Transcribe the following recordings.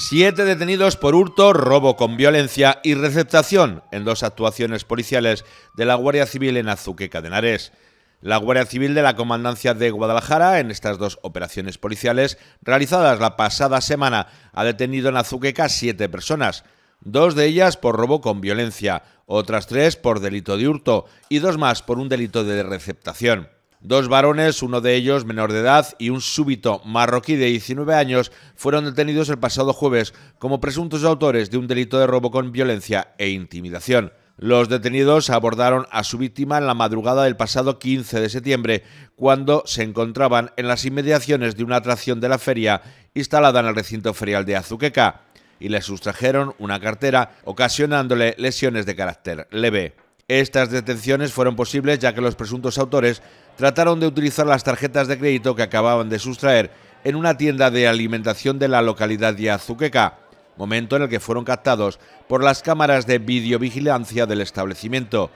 Siete detenidos por hurto, robo con violencia y receptación en dos actuaciones policiales de la Guardia Civil en Azuqueca de Henares. La Guardia Civil de la Comandancia de Guadalajara, en estas dos operaciones policiales realizadas la pasada semana, ha detenido en Azuqueca siete personas, dos de ellas por robo con violencia, otras tres por delito de hurto y dos más por un delito de receptación. Dos varones, uno de ellos menor de edad y un súbito marroquí de 19 años, fueron detenidos el pasado jueves como presuntos autores de un delito de robo con violencia e intimidación. Los detenidos abordaron a su víctima en la madrugada del pasado 15 de septiembre, cuando se encontraban en las inmediaciones de una atracción de la feria instalada en el recinto ferial de Azuqueca y le sustrajeron una cartera, ocasionándole lesiones de carácter leve. Estas detenciones fueron posibles ya que los presuntos autores trataron de utilizar las tarjetas de crédito que acababan de sustraer en una tienda de alimentación de la localidad de Azuqueca, momento en el que fueron captados por las cámaras de videovigilancia del establecimiento,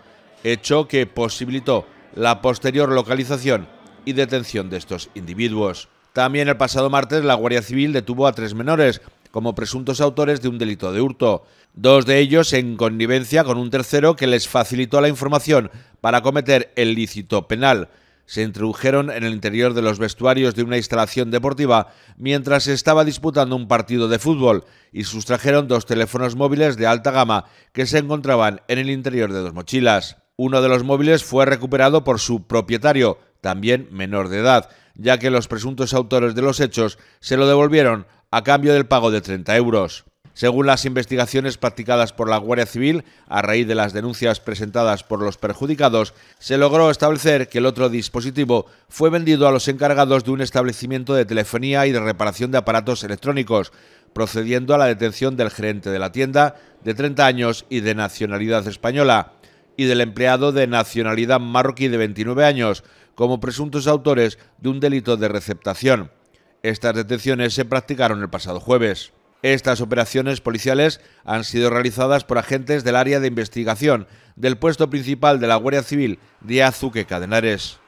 hecho que posibilitó la posterior localización y detención de estos individuos. También el pasado martes la Guardia Civil detuvo a tres menores como presuntos autores de un delito de hurto, dos de ellos en connivencia con un tercero que les facilitó la información para cometer el lícito penal. Se introdujeron en el interior de los vestuarios de una instalación deportiva mientras se estaba disputando un partido de fútbol y sustrajeron dos teléfonos móviles de alta gama que se encontraban en el interior de dos mochilas. Uno de los móviles fue recuperado por su propietario, también menor de edad, ya que los presuntos autores de los hechos se lo devolvieron a cambio del pago de 30 euros. Según las investigaciones practicadas por la Guardia Civil, a raíz de las denuncias presentadas por los perjudicados, se logró establecer que el otro dispositivo fue vendido a los encargados de un establecimiento de telefonía y de reparación de aparatos electrónicos, procediendo a la detención del gerente de la tienda, de 30 años y de nacionalidad española, y del empleado de nacionalidad marroquí de 29 años, como presuntos autores de un delito de receptación. Estas detenciones se practicaron el pasado jueves. Estas operaciones policiales han sido realizadas por agentes del área de investigación del puesto principal de la Guardia Civil de Azuque Cadenares.